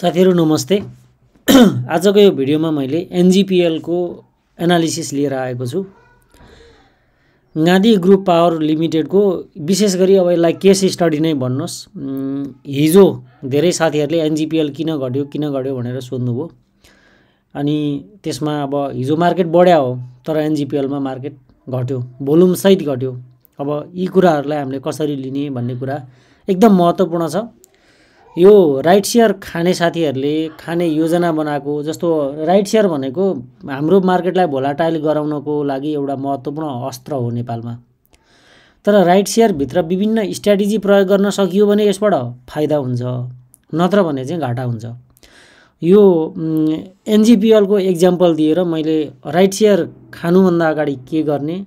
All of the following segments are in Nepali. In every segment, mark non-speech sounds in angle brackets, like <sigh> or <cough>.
साथीहरू नमस्ते <clears throat> आजको यो भिडियोमा मैले एनजिपिएलको एनालिसिस लिएर आएको छु गाँधी ग्रुप पावर लिमिटेडको विशेष गरी अब यसलाई केस स्टडी नै भन्नुहोस् हिजो धेरै साथीहरूले एनजिपिएल किन घट्यो किन घट्यो भनेर सोध्नुभयो अनि त्यसमा अब हिजो मार्केट बढ्या हो तर एनजिपिएलमा मार्केट घट्यो भोल्युमसहित घट्यो अब यी कुराहरूलाई हामीले कसरी लिने भन्ने कुरा एकदम महत्त्वपूर्ण छ यो राइट सेयर खाने साथीहरूले खाने योजना बनाएको जस्तो राइट सेयर भनेको हाम्रो मार्केटलाई भोलाटाइल गराउनको लागि एउटा महत्त्वपूर्ण अस्त्र हो नेपालमा तर राइट सेयरभित्र विभिन्न स्ट्राटेजी प्रयोग गर्न सकियो भने यसबाट फाइदा हुन्छ नत्र भने चाहिँ घाटा हुन्छ यो एनजिपिएलको एक्जाम्पल दिएर मैले राइट सेयर खानुभन्दा अगाडि के गर्ने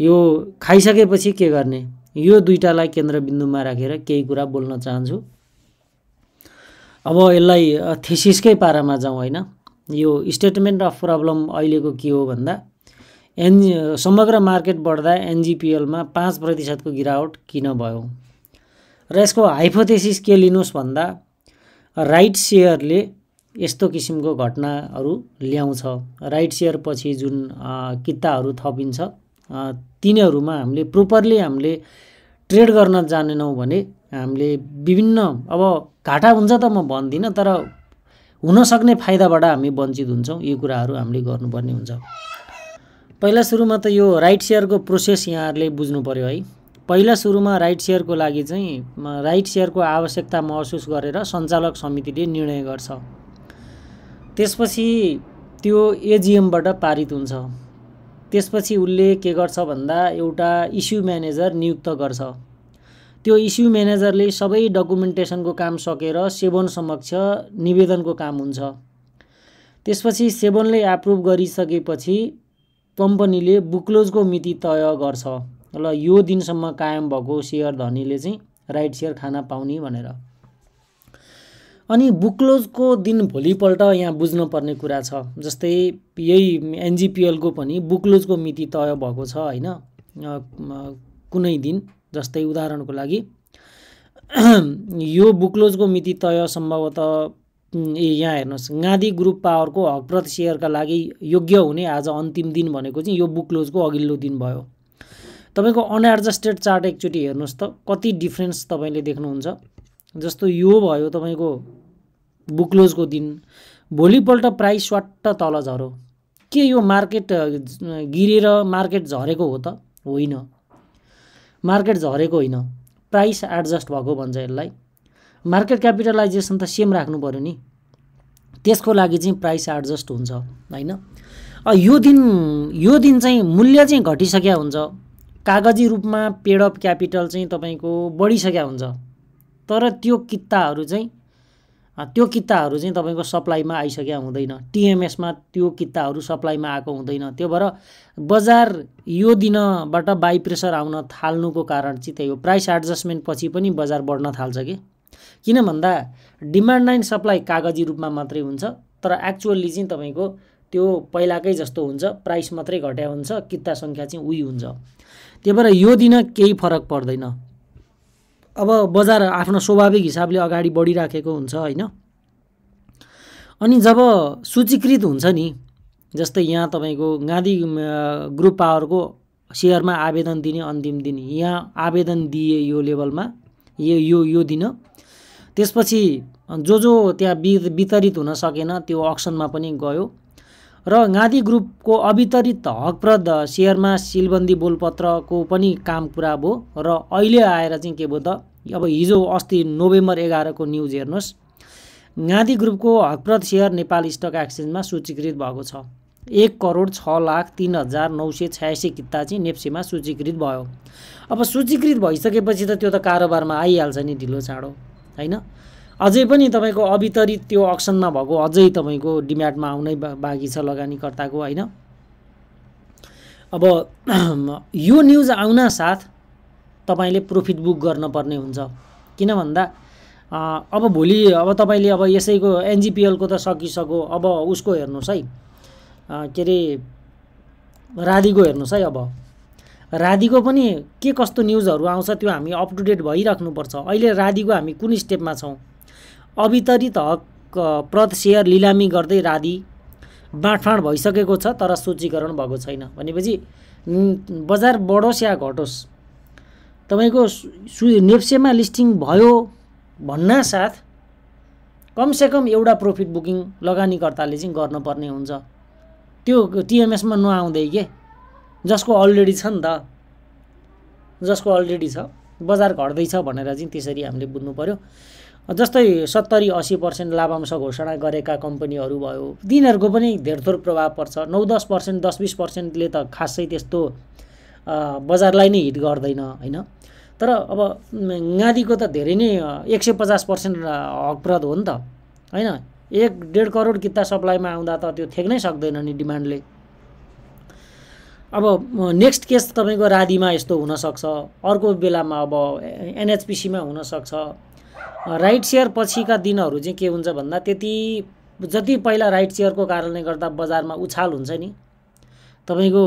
यो खाइसकेपछि के गर्ने यो दुइटालाई केन्द्रबिन्दुमा राखेर केही कुरा बोल्न चाहन्छु अब यसलाई थेसिसकै पारामा जाउँ होइन यो स्टेटमेन्ट अफ प्रब्लम अहिलेको के हो भन्दा एन समग्र मार्केट बढ्दा एनजिपिएलमा पाँच प्रतिशतको गिरावट किन भयो र यसको हाइपोथेसिस के लिनुहोस् भन्दा राइट सेयरले यस्तो किसिमको घटनाहरू ल्याउँछ राइट सेयर पछि जुन किताहरू थपिन्छ तिनीहरूमा हामीले प्रोपरली हामीले ट्रेड गर्न जानेनौँ भने हामीले विभिन्न अब घाटा हुन्छ त म भन्दिनँ तर हुनसक्ने फाइदाबाट हामी वञ्चित हुन्छौँ यो कुराहरू हामीले गर्नुपर्ने हुन्छ पहिला सुरुमा त यो राइट सेयरको प्रोसेस यहाँहरूले बुझ्नु पऱ्यो है पहिला सुरुमा राइट सेयरको लागि चाहिँ राइट सेयरको आवश्यकता महसुस गरेर सञ्चालक समितिले निर्णय गर्छ त्यसपछि त्यो एजिएमबाट पारित हुन्छ त्यसपछि उसले के गर्छ भन्दा एउटा इस्यु म्यानेजर नियुक्त गर्छ त्यो इस्यु म्यानेजरले सबै डकुमेन्टेसनको काम सकेर सेवन समक्ष निवेदनको काम हुन्छ त्यसपछि सेवनले एप्रुभ गरिसकेपछि कम्पनीले बुक्लोजको मिति तय गर्छ ल यो दिनसम्म कायम भएको सेयर धनीले चाहिँ राइट सेयर खान पाउने भनेर अनि बुक्लोजको दिन भोलिपल्ट यहाँ बुझ्नुपर्ने कुरा छ जस्तै यही एनजिपिएलको पनि बुक्लोजको मिति तय भएको छ होइन कुनै दिन जस्तै उदाहरणको लागि यो बुक्लोजको मिति तय सम्भवत ए यहाँ हेर्नुहोस् गाँधी ग्रुप पावरको हकप्रत सेयरका लागि योग्य हुने आज अन्तिम दिन भनेको चाहिँ यो बुक्लोजको अघिल्लो दिन भयो तपाईँको अनएडजस्टेड चार्ट एकचोटि हेर्नुहोस् त कति डिफ्रेन्स तपाईँले देख्नुहुन्छ जस्तो यो भयो तपाईँको बुक्लोजको दिन भोलिपल्ट प्राइस स्वाट्ट तल झरो के यो मार्केट गिरेर मार्केट झरेको हो त होइन मार्केट झरेको होइन प्राइस एडजस्ट भएको भन्छ यसलाई मार्केट क्यापिटलाइजेसन त सेम राख्नु पऱ्यो नि त्यसको लागि चाहिँ प्राइस एडजस्ट हुन्छ होइन यो दिन यो दिन चाहिँ मूल्य चाहिँ घटिसकेका हुन्छ कागजी रूपमा पेड अप क्यापिटल चाहिँ तपाईँको बढिसकेका हुन्छ तर त्यो किताहरू चाहिँ त्यो किताहरू चाहिँ तपाईँको सप्लाईमा आइसकेका हुँदैन टिएमएसमा त्यो किताहरू सप्लाईमा आएको हुँदैन त्यो भएर बजार यो दिनबाट बाई प्रेसर आउन थाल्नुको कारण चाहिँ त्यही हो प्राइस एडजस्टमेन्ट पछि पनि बजार बढ्न थाल्छ कि किन भन्दा डिमान्ड एन्ड सप्लाई कागजी रूपमा मात्रै हुन्छ तर एक्चुअल्ली चाहिँ तपाईँको त्यो पहिलाकै जस्तो हुन्छ प्राइस मात्रै घट्या हुन्छ किता सङ्ख्या चाहिँ उही हुन्छ त्यही भएर यो दिन केही फरक पर्दैन अब बजार आफ्नो स्वाभाविक हिसाबले अगाडि बढिराखेको हुन्छ होइन अनि जब सूचीकृत हुन्छ नि जस्तै यहाँ तपाईँको गाँधी ग्रुप पावरको सेयरमा आवेदन दिने अन्तिम दिन यहाँ आवेदन दिए यो लेभलमा यो यो यो दिन त्यसपछि जो जो त्यहाँ वितरित हुन सकेन त्यो अक्सनमा पनि गयो र गाँधी ग्रुपको अवितरित हकप्रद सेयरमा सिलबन्दी बोलपत्रको पनि काम पुरा भयो र अहिले आएर चाहिँ के भयो त अब हिजो अस्ति नोभेम्बर एघारको न्युज हेर्नुहोस् गाँधी ग्रुपको हकप्रद सेयर नेपाल स्टक एक्सचेन्जमा सूचीकृत भएको छ एक करोड छ लाख तिन हजार नौ सय छयासी किता चाहिँ नेप्सेमा सूचीकृत भयो अब सूचीकृत भइसकेपछि त त्यो त कारोबारमा आइहाल्छ नि ढिलो चाँडो होइन अझै पनि तपाईँको अवितरित त्यो अक्सनमा भएको अझै तपाईँको डिम्याटमा आउनै बाँकी छ लगानीकर्ताको होइन अब <clears throat> यो न्युज आउन साथ तपाईँले प्रोफिट बुक पर्ने हुन्छ किन भन्दा अब भोलि अब तपाईँले अब यसैको एनजिपिएलको त सकिसक्यो अब उसको हेर्नुहोस् है के अरे राधिको हेर्नुहोस् है अब राधिको पनि के कस्तो न्युजहरू आउँछ त्यो हामी अप टु डेट भइराख्नुपर्छ अहिले राधीको हामी कुन स्टेपमा छौँ अवितरित हक प्रत सेयर लिलामी गर्दै राधी बाँडफाँड भइसकेको छ तर सूचीकरण भएको छैन भनेपछि बजार बढोस् या घटोस् तपाईँको सु नेप्सेमा लिस्टिङ भयो भन्नासाथ कमसेकम एउटा प्रफिट बुकिङ लगानीकर्ताले चाहिँ गर्नुपर्ने हुन्छ त्यो टिएमएसमा नआउँदै के जसको अलरेडी छ नि त जसको अलरेडी छ बजार घट्दैछ भनेर चाहिँ त्यसरी हामीले बुझ्नु पऱ्यो जस्तै सत्तरी असी पर्सेन्ट लाभांश घोषणा गरेका कम्पनीहरू भयो तिनीहरूको पनि थोर प्रभाव पर्छ नौ दस पर्सेन्ट दस बिस पर्सेन्टले त खासै त्यस्तो बजारलाई नै हिट गर्दैन होइन तर अब गाँधीको त धेरै नै एक सय पचास पर्सेन्ट हकप्रद हो नि त होइन एक डेढ करोड किता सप्लाईमा आउँदा त त्यो थ्याक्नै सक्दैन नि डिमान्डले अब नेक्स्ट केस तपाईँको राधीमा यस्तो हुनसक्छ अर्को बेलामा अब एनएचपिसीमा हुनसक्छ राइट सेयर पछिका दिनहरू चाहिँ के हुन्छ भन्दा त्यति जति पहिला राइट सेयरको कारणले गर्दा बजारमा उछाल हुन्छ नि तपाईँको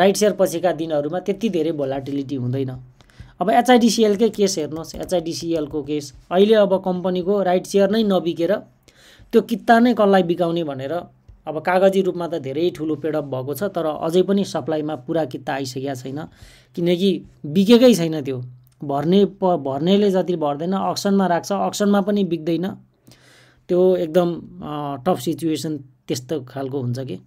राइट सेयर पछिका दिनहरूमा त्यति धेरै भोलाटिलिटी हुँदैन अब एचआइडिसिएलकै केस हेर्नुहोस् एचआइडिसिएलको केस अहिले अब कम्पनीको राइट सेयर नै नबिकेर त्यो कित्ता नै कसलाई बिकाउने भनेर अब कागजी रूपमा त धेरै ठुलो पेडअप भएको छ तर अझै पनि सप्लाईमा पुरा कित्ता आइसकेका छैन किनकि बिकेकै छैन त्यो भर्ने प भर्नेले जति भर्दैन अक्सनमा राख्छ अक्सनमा पनि बिग्दैन त्यो एकदम टफ सिचुएसन त्यस्तो खालको हुन्छ कि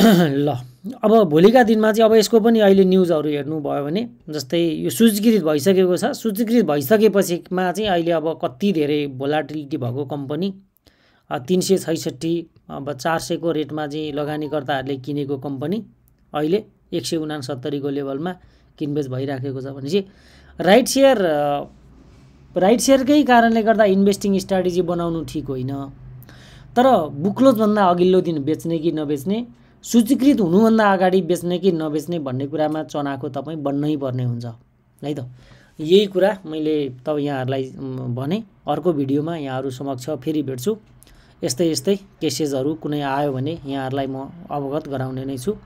<clears throat> ल अब भोलिका दिनमा चाहिँ अब यसको पनि अहिले न्युजहरू हेर्नुभयो भने जस्तै यो सूचीकृत भइसकेको छ सूचीकृत भइसकेपछिमा चाहिँ अहिले अब कति धेरै भोलाटिलिटी भएको कम्पनी तिन सय छैसठी अब चार सयको रेटमा चाहिँ लगानीकर्ताहरूले किनेको कम्पनी अहिले एक सय उनासत्तरीको लेभलमा किनबेच भइराखेको छ भनेपछि राइट सेयर राइट सेयरकै कारणले गर्दा इन्भेस्टिङ स्ट्राटेजी बनाउनु ठिक होइन तर बुक्लोजभन्दा अघिल्लो दिन बेच्ने कि नबेच्ने सूचीकृत हुनुभन्दा अगाडि बेच्ने कि नबेच्ने भन्ने कुरामा चनाको तपाईँ बन्नै पर्ने हुन्छ है त यही कुरा मैले त यहाँहरूलाई भने अर्को भिडियोमा यहाँहरू समक्ष फेरि भेट्छु यस्तै यस्तै केसेसहरू कुनै आयो भने यहाँहरूलाई म अवगत गराउने नै छु